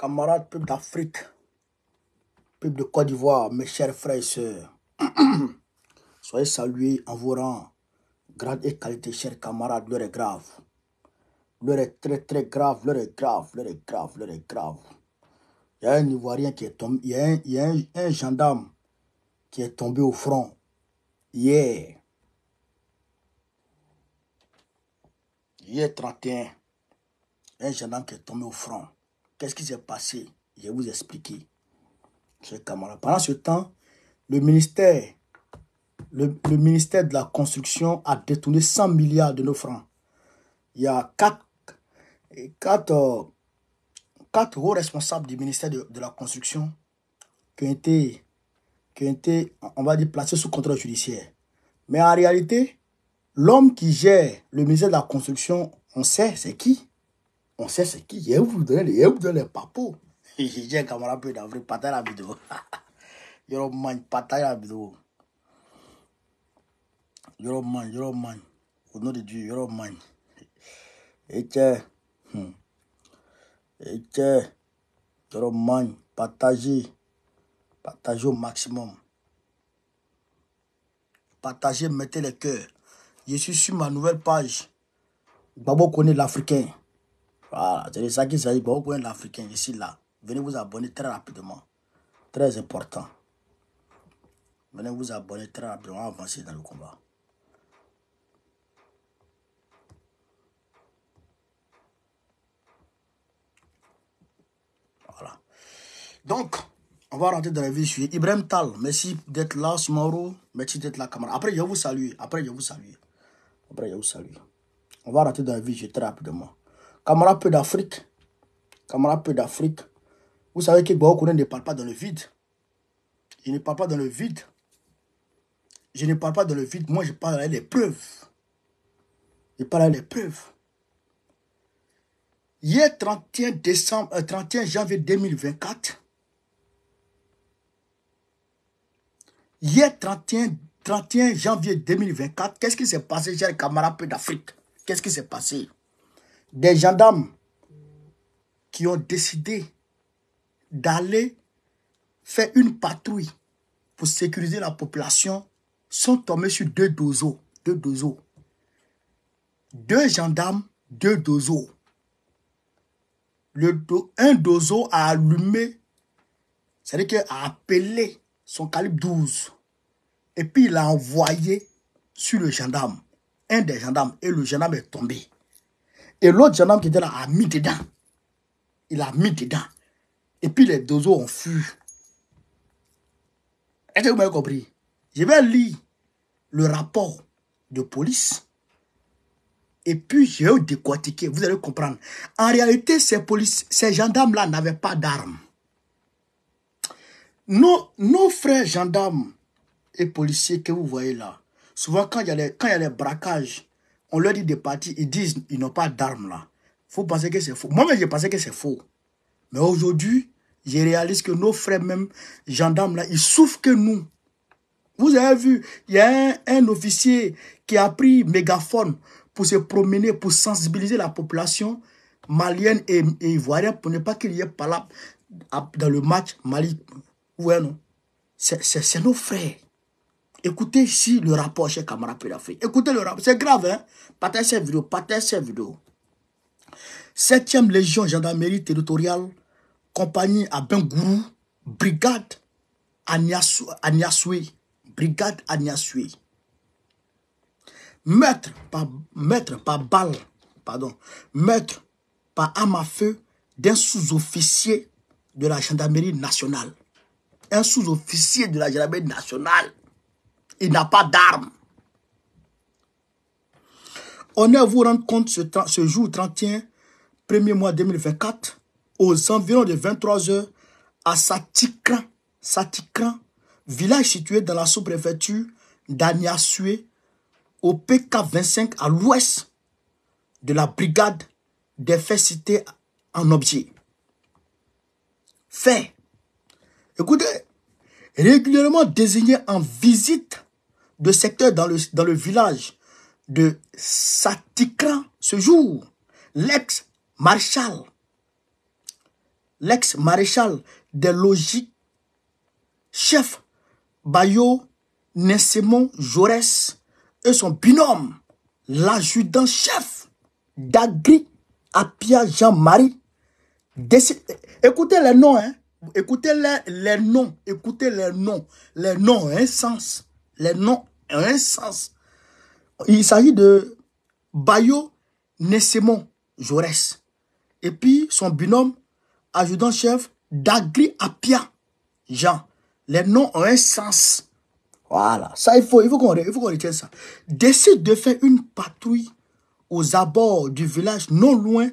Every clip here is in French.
Camarades peuple d'Afrique, peuple de Côte d'Ivoire, mes chers frères et sœurs, soyez salués en vous rendant Grade et qualité, chers camarades, l'heure est grave. L'heure est très très grave, l'heure est grave, l'heure est grave, l'heure est grave. Il y a un Ivoirien qui est tombé, il y a un, gendarme qui est tombé au front hier. Hier 31, un gendarme qui est tombé au front. Qu'est-ce qui s'est passé Je vais vous expliquer. Pendant ce temps, le ministère, le, ministère de la construction a détourné 100 milliards de nos francs. Il y a quatre, quatre, quatre hauts responsables du ministère de, la construction qui ont, été, qui ont été, on va dire, placés sous contrôle judiciaire. Mais en réalité, l'homme qui gère le ministère de la construction, on sait c'est qui on sait ce qui est. Vous donnez, les vous donnez papo. J'ai un camarade peu d'avril, partage la vidéo. Yoro man, partage la vidéo. Yoro man, man. Au nom de Dieu, man. Et tiens, hmm. et tiens, partagez. Partagez au maximum. Partagez, mettez les cœur. Je suis sur ma nouvelle page. Babo connaît l'Africain. Voilà, c'est ça qui s'agit. beaucoup vous ici, là, venez vous abonner très rapidement. Très important. Venez vous abonner très rapidement, avancer dans le combat. Voilà. Donc, on va rentrer dans la vie Je suis Ibrahim Tal, merci d'être là, Smaro. Merci d'être là, camarade. Après, je vous salue. Après, je vous salue. Après, je vous salue. On va rentrer dans la vie suis très rapidement. Camarade peu d'Afrique. peu d'Afrique. Vous savez que beaucoup ne parle pas dans le vide. Il ne parle pas dans le vide. Je ne parle pas dans le vide. Moi, je parle avec l'épreuve, preuves. Je parle avec l'épreuve, preuves. Hier, 31, décembre, 31 euh, janvier 2024, hier 31, janvier 2024, qu'est-ce qui s'est passé, cher camarade d'Afrique Qu'est-ce qui s'est passé des gendarmes qui ont décidé d'aller faire une patrouille pour sécuriser la population sont tombés sur deux dozos. Deux dozos. Deux gendarmes, deux dozos. Le un dozo a allumé, c'est-à-dire qu'il a appelé son calibre 12. Et puis il l'a envoyé sur le gendarme, un des gendarmes, et le gendarme est tombé. Et l'autre gendarme qui était là a mis dedans. Il a mis dedans. Et puis les deux autres ont fui. Est-ce que vous m'avez compris Je vais lire le rapport de police. Et puis je vais Vous allez comprendre. En réalité, ces, policiers, ces gendarmes-là n'avaient pas d'armes. Nos, frères gendarmes et policiers que vous voyez là, souvent quand il y a les, quand il y a les braquages, on leur dit de partir, ils disent ils n'ont pas d'armes là. Faut penser que c'est faux. Moi-même, j'ai pensé que c'est faux. Mais aujourd'hui, je réalise que nos frères, même gendarmes là, ils souffrent que nous. Vous avez vu, il y a un, officier qui a pris mégaphone pour se promener, pour sensibiliser la population malienne et, ivoirienne pour ne pas qu'il y ait pas là dans le match Mali. Ouais, non. C'est nos frères. Écoutez ici le rapport chez camarades Pédafri. Écoutez le rapport. C'est grave, hein? Partagez cette vidéo. Partagez cette vidéo. 7e Légion Gendarmerie Territoriale, compagnie à Bengourou, brigade à Brigade à par, maître par balle, pardon, maître par arme à feu d'un sous-officier de la gendarmerie nationale. Un sous-officier de la gendarmerie nationale. Il n'a pas d'armes. On est à vous rendre compte ce, jour 31, 1 mois 2024, aux environs de 23h, à Satikran, village situé dans la sous-préfecture d'Aniasue, au PK25 à l'ouest de la brigade des faits cités en objet. Fait. Écoutez, régulièrement désigné en visite de secteur dans le, dans le village de Satikran ce jour, l'ex-maréchal, l'ex-maréchal des logis chef Bayo Nessemon Jaurès et son binôme, l'ajudant chef d'Agri Apia Jean-Marie, Écoutez les noms, hein. écoutez les, noms, écoutez les noms, les noms, un hein, sens les noms ont un sens. Il s'agit de Bayo Nessemon Jaurès. Et puis son binôme, adjudant-chef d'Agri Apia Jean. Les noms ont un sens. Voilà, ça il faut, il faut qu'on retienne ça. Décide de faire une patrouille aux abords du village non loin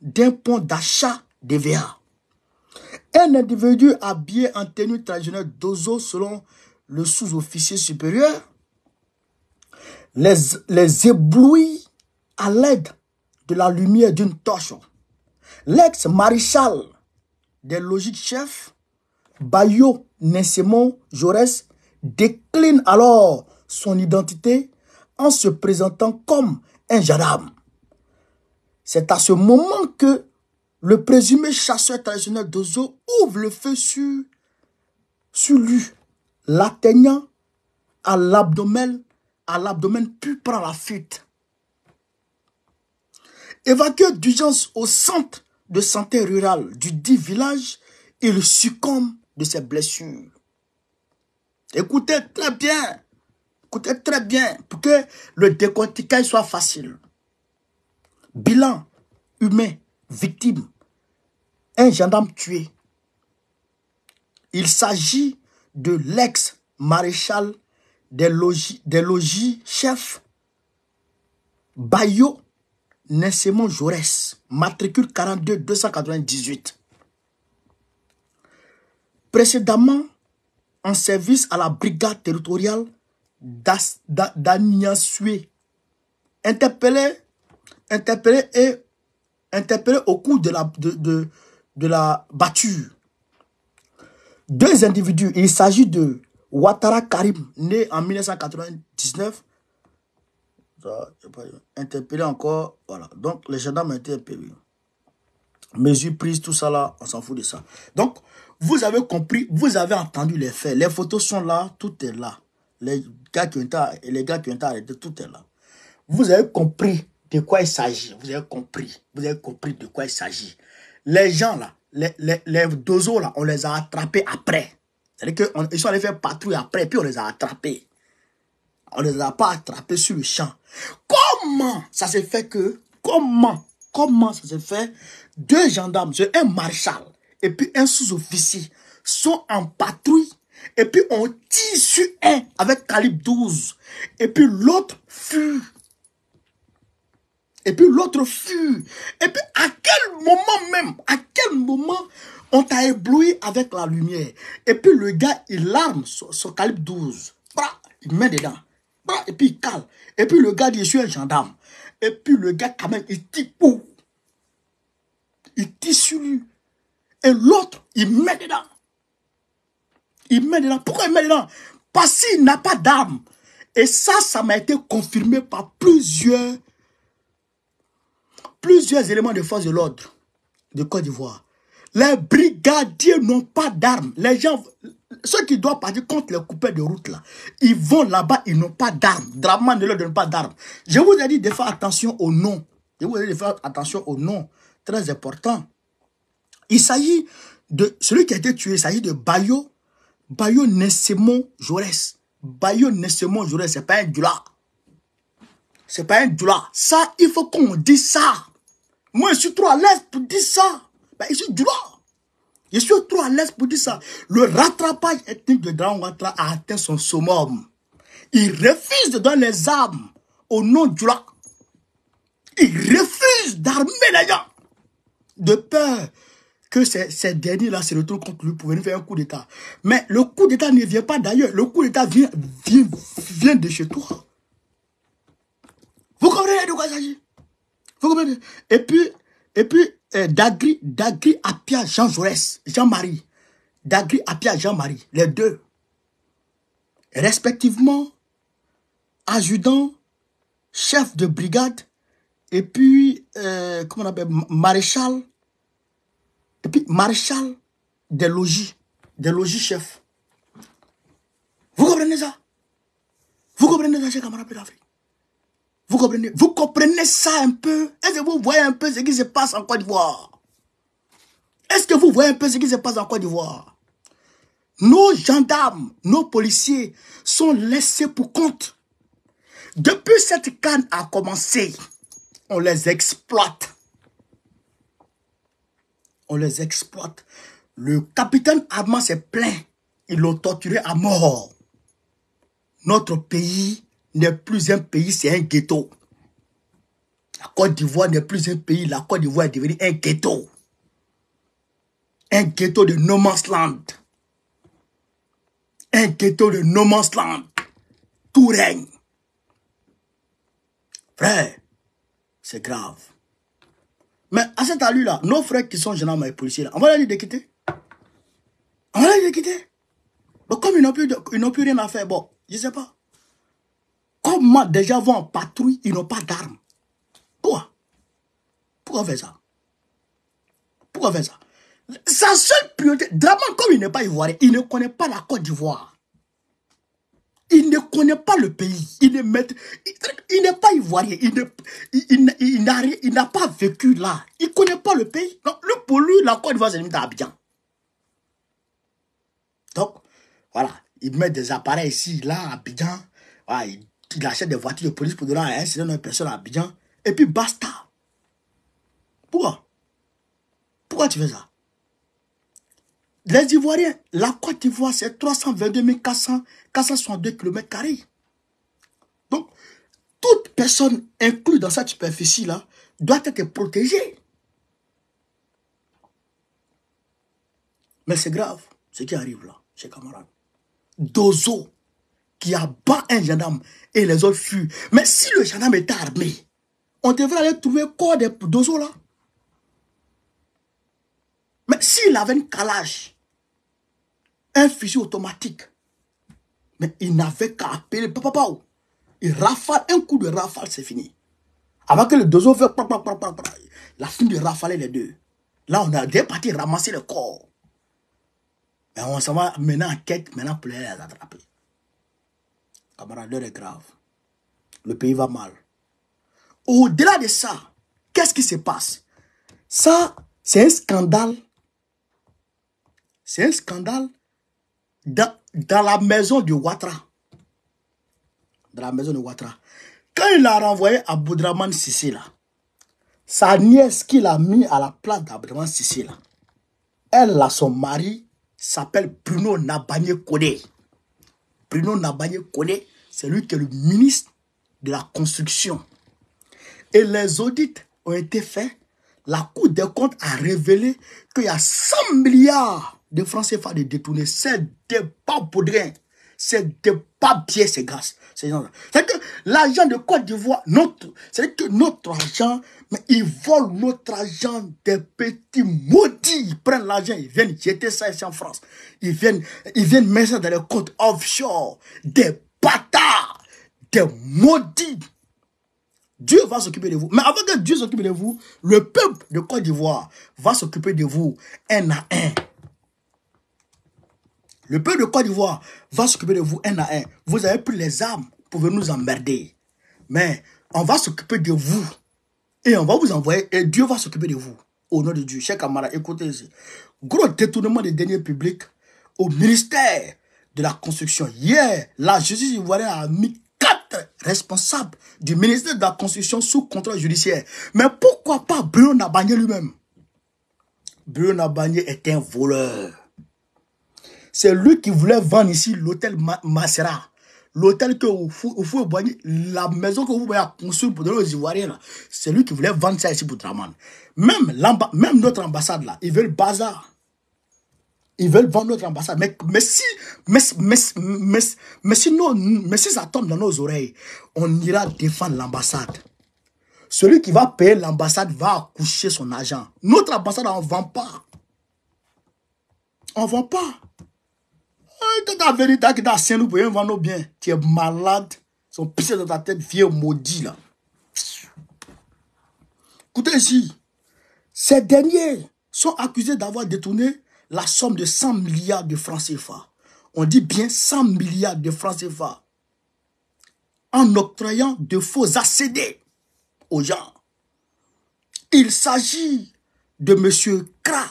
d'un pont d'achat des Un individu habillé en tenue traditionnelle d'Ozo selon le sous-officier supérieur, les, les éblouit à l'aide de la lumière d'une torche. L'ex-maréchal des logiques chefs, Bayo Nessemon Jaurès, décline alors son identité en se présentant comme un gendarme. C'est à ce moment que le présumé chasseur traditionnel d'Ozo ouvre le feu sur lui l'atteignant à l'abdomen, à l'abdomen puis prend la fuite. Évacué d'urgence au centre de santé rurale du dit village, il succombe de ses blessures. Écoutez très bien, écoutez très bien pour que le décortiquage soit facile. Bilan humain, victime, un gendarme tué. Il s'agit de l'ex-maréchal des logis, des logis chef Bayo Nessemon Jaurès, matricule 42 298. Précédemment, en service à la brigade territoriale d'Aniasue, interpellé, interpellé et interpellé au cours de la, de, de la battue deux individus. Il s'agit de Ouattara Karim, né en 1999, interpellé encore. Voilà. Donc, les gendarmes ont été interpellés. Mesures prises, tout ça là, on s'en fout de ça. Donc, vous avez compris, vous avez entendu les faits. Les photos sont là, tout est là. Les gars qui ont les gars qui ont été arrêtés, tout est là. Vous avez compris de quoi il s'agit. Vous avez compris. Vous avez compris de quoi il s'agit. Les gens là, les, les, là, on les a attrapés après. C'est-à-dire qu'ils sont allés faire patrouille après, puis on les a attrapés. On ne les a pas attrapés sur le champ. Comment ça se fait que, comment, comment ça se fait, deux gendarmes, un marshal et puis un sous-officier sont en patrouille et puis on tire sur un avec calibre 12 et puis l'autre fuit et puis l'autre fut. Et puis à quel moment même, à quel moment on t'a ébloui avec la lumière. Et puis le gars, il larme son, calibre 12. il met dedans. et puis il cale. Et puis le gars dit, je suis un gendarme. Et puis le gars, quand même, il tire Il tire sur lui. Et l'autre, il met dedans. Il met dedans. Pourquoi il met dedans Parce qu'il n'a pas d'arme. Et ça, ça m'a été confirmé par plusieurs plusieurs éléments de force de l'ordre de Côte d'Ivoire. Les brigadiers n'ont pas d'armes. Les gens, ceux qui doivent partir contre les coupés de route, là, ils vont là-bas, ils n'ont pas d'armes. Draman ne leur donne pas d'armes. Je vous ai dit de faire attention au nom. Je vous ai dit de faire attention au nom. Très important. Il s'agit de celui qui a été tué, il s'agit de Bayo, Bayo Jaurès. Bayo Nessemon Jaurès, c'est pas un doula. n'est pas un doula. Ça, il faut qu'on dise ça. Moi, je suis trop à l'aise pour dire ça. Ben, je suis droit. Je suis trop à l'aise pour dire ça. Le rattrapage ethnique de Dragon a atteint son summum. Il refuse de donner les armes au nom du roi. Il refuse d'armer les gens. De peur que ces, derniers-là se retrouvent contre lui pour venir faire un coup d'État. Mais le coup d'État ne vient pas d'ailleurs. Le coup d'État vient, vient, vient de chez toi. Vous comprenez de quoi il vous comprenez Et puis, et puis euh, Dagri, Dagri Appia, Jean Jaurès, Jean-Marie. Dagri Appia, Jean-Marie, les deux. Respectivement, adjudant, chef de brigade, et puis, euh, comment on appelle, maréchal, et puis maréchal des logis, des logis chefs. Vous comprenez ça Vous comprenez ça, chers camarades d'Afrique vous comprenez ça un peu Est-ce que vous voyez un peu ce qui se passe en Côte d'Ivoire Est-ce que vous voyez un peu ce qui se passe en Côte d'Ivoire Nos gendarmes, nos policiers sont laissés pour compte. Depuis cette canne a commencé, on les exploite. On les exploite. Le capitaine Armand s'est plaint. Ils l'ont torturé à mort. Notre pays n'est plus un pays, c'est un ghetto. La Côte d'Ivoire n'est plus un pays, la Côte d'Ivoire est devenue un ghetto. Un ghetto de no man's land. Un ghetto de no man's land. Tout règne. Frère, c'est grave. Mais à cet allure-là, nos frères qui sont généralement et policiers, on va les quitter. On va les quitter. Mais comme ils n'ont plus, rien à faire, bon, je ne sais pas. Comment des vont en patrouille, ils n'ont pas d'armes Quoi Pourquoi faire ça Pourquoi faire ça Sa seule priorité, Draman, comme il n'est pas ivoirien, il ne connaît pas la Côte d'Ivoire. Il ne connaît pas le pays. Il n'est pas ivoirien. Il n'a il, pas vécu là. Il ne connaît pas le pays. Donc, pour lui, la Côte d'Ivoire, c'est une à Abidjan. Donc, voilà. Il met des appareils ici, là, à Abidjan. Voilà, il il achète des voitures de police pour donner à un certain personne à Abidjan. Et puis basta. Pourquoi Pourquoi tu fais ça Les Ivoiriens, la Côte d'Ivoire, c'est 322 400, 462 km. Donc, toute personne inclue dans cette superficie-là doit être protégée. Mais c'est grave ce qui arrive là, chers camarades. Dozo qui a battu un gendarme et les autres fuient. Mais si le gendarme était armé, on devrait aller trouver corps des dosos là. Mais s'il avait une calage, un fusil automatique, mais il n'avait qu'à appeler papa, papa. Il rafale, un coup de rafale, c'est fini. Avant que le dozo fait la fin de rafaler les deux. Là, on a des parties ramasser le corps. Mais on s'en va maintenant en quête, maintenant pour les attraper. Camarade, l'heure est grave. Le pays va mal. Au-delà de ça, qu'est-ce qui se passe Ça, c'est un scandale. C'est un scandale dans, la maison de Ouattara. Dans la maison de Ouattara. Quand il a renvoyé à Boudraman Sissi, sa nièce qu'il a mis à la place d'Abdraman Sissi, elle, là, son mari, s'appelle Bruno Nabanye Kodé. Bruno Nabaye connaît, c'est lui qui est le ministre de la construction. Et les audits ont été faits. La Cour des comptes a révélé qu'il y a 100 milliards de francs CFA de détournés. C'est des pas rien c'est de bien c'est grâce. cest que l'argent de Côte d'Ivoire, notre, cest que notre argent, mais ils volent notre argent des petits maudits. Ils prennent l'argent, ils viennent jeter ça ici en France. Ils viennent, ils viennent mettre ça dans les comptes offshore. Des bâtards, des maudits. Dieu va s'occuper de vous. Mais avant que Dieu s'occupe de vous, le peuple de Côte d'Ivoire va s'occuper de vous un à un. Le peuple de Côte d'Ivoire va s'occuper de vous un à un. Vous avez pris les armes pour nous emmerder. Mais on va s'occuper de vous. Et on va vous envoyer. Et Dieu va s'occuper de vous. Au nom de Dieu. Chers camarades, écoutez. Gros détournement des deniers publics au ministère de la construction. Hier, la justice ivoirienne a mis quatre responsables du ministère de la construction sous contrôle judiciaire. Mais pourquoi pas Bruno Nabagné lui-même Bruno Nabagné est un voleur. C'est lui qui voulait vendre ici l'hôtel Masera. L'hôtel que vous, vous voyez, la maison que vous voyez construire pour donner aux Ivoiriens, c'est lui qui voulait vendre ça ici pour Draman. Même, même notre ambassade là, ils veulent bazar. Ils veulent vendre notre ambassade. Mais, si, mais, si ça tombe dans nos oreilles, on ira défendre l'ambassade. Celui qui va payer l'ambassade va accoucher son agent. Notre ambassade, on ne vend pas. On ne vend pas vérité qui nous bien. Tu es malade. Son pisse dans ta tête, vieux maudit là. Écoutez ici. Ces derniers sont accusés d'avoir détourné la somme de 100 milliards de francs CFA. On dit bien 100 milliards de francs CFA. En octroyant de faux ACD aux gens. Il s'agit de M. Kra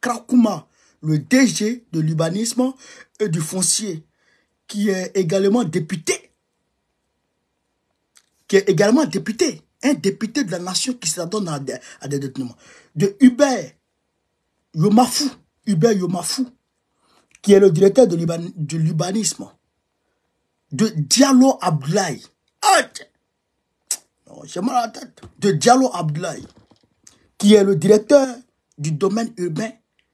Kra Kouma, le DG de l'urbanisme et du foncier, qui est également député. Qui est également député. Un député de la nation qui s'adonne à des, à De Hubert Yomafou. Hubert Yomafou, qui est le directeur de l'urbanisme. De Diallo Abdoulaye. J'ai mal à la tête. De Diallo Abdoulaye, qui est le directeur du domaine urbain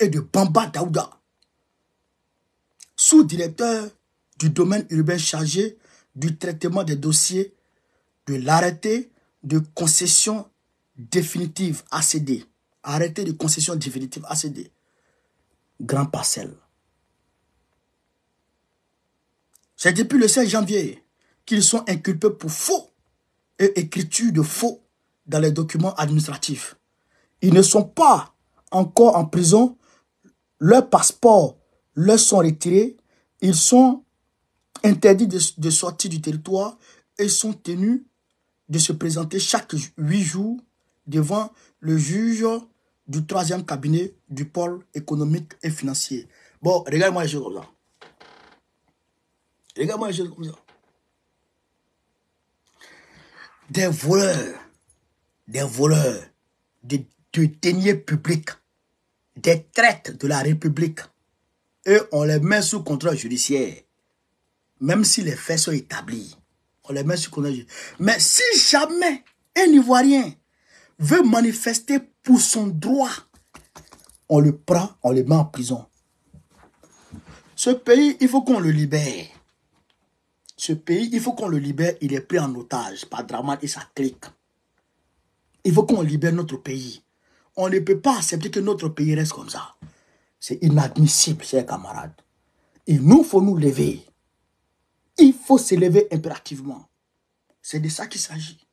et de Bamba Daouda, sous-directeur du domaine urbain chargé du traitement des dossiers de l'arrêté de concession définitive ACD. Arrêté de concession définitive ACD. Grand parcelle. C'est depuis le 5 janvier qu'ils sont inculpés pour faux et écriture de faux dans les documents administratifs. Ils ne sont pas encore en prison leurs passeports leur sont retirés, ils sont interdits de, de sortir du territoire et sont tenus de se présenter chaque huit jours devant le juge du troisième cabinet du pôle économique et financier. Bon, regarde-moi les choses comme ça. Regarde-moi les choses comme ça. Des voleurs, des voleurs de, de public. publics des traites de la République et on les met sous contrôle judiciaire. Même si les faits sont établis, on les met sous contrôle judiciaire. Mais si jamais un Ivoirien veut manifester pour son droit, on le prend, on le met en prison. Ce pays, il faut qu'on le libère. Ce pays, il faut qu'on le libère. Il est pris en otage par Draman et sa clique. Il faut qu'on libère notre pays. On ne peut pas accepter que notre pays reste comme ça. C'est inadmissible, chers camarades. Il nous faut nous lever. Il faut se lever impérativement. C'est de ça qu'il s'agit.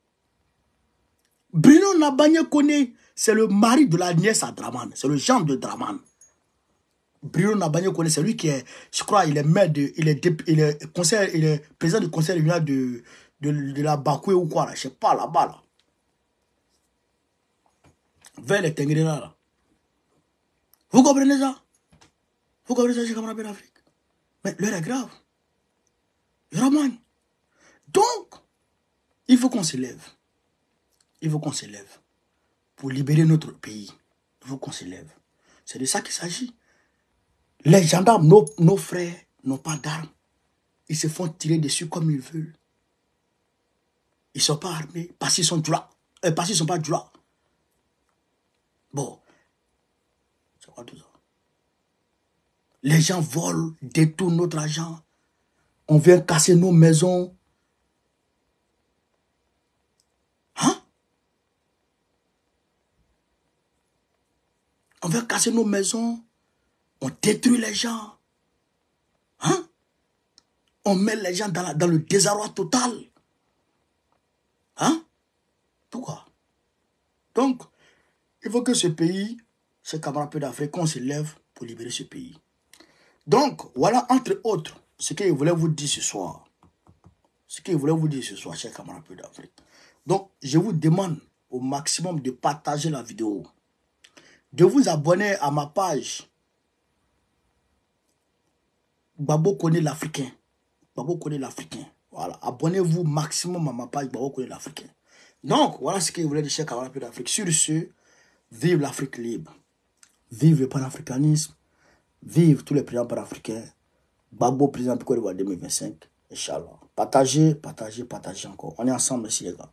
Bruno Nabagné connaît, c'est le mari de la nièce à Draman, c'est le genre de Draman. Bruno Nabagné connaît, c'est lui qui est, je crois, il est maire il est, conseil, il est président du conseil régional de, de, la Bakoué ou quoi, là, je sais pas là-bas. Là vers les Vous comprenez ça Vous comprenez ça, j'ai camarades d'Afrique Mais l'heure est grave. Il moins. Donc, il faut qu'on s'élève. Il faut qu'on s'élève. Pour libérer notre pays, il faut qu'on s'élève. C'est de ça qu'il s'agit. Les gendarmes, nos, frères, n'ont pas d'armes. Ils se font tirer dessus comme ils veulent. Ils ne sont pas armés parce qu'ils sont droits. Euh, parce qu'ils ne sont pas droits. Bon, c'est quoi tout ça Les gens volent, détournent notre argent. On vient casser nos maisons. Hein On vient casser nos maisons. On détruit les gens. Hein On met les gens dans, dans le désarroi total. Hein Pourquoi Donc, il faut que ce pays, ce camarades d'Afrique, qu'on se lève pour libérer ce pays. Donc, voilà, entre autres, ce que je voulais vous dire ce soir. Ce que je voulais vous dire ce soir, chers camarades d'Afrique. Donc, je vous demande au maximum de partager la vidéo, de vous abonner à ma page Babo connaît l'Africain. Babo connaît l'Africain. Voilà. Abonnez-vous maximum à ma page Babo connaît l'Africain. Donc, voilà ce que je voulais dire, chers camarades d'Afrique. Sur ce, Vive l'Afrique libre. Vive le panafricanisme. Vive tous les présidents panafricains. Babo, président de Côte d'Ivoire 2025. Inch'Allah. Partagez, partagez, partagez encore. On est ensemble ici, les gars.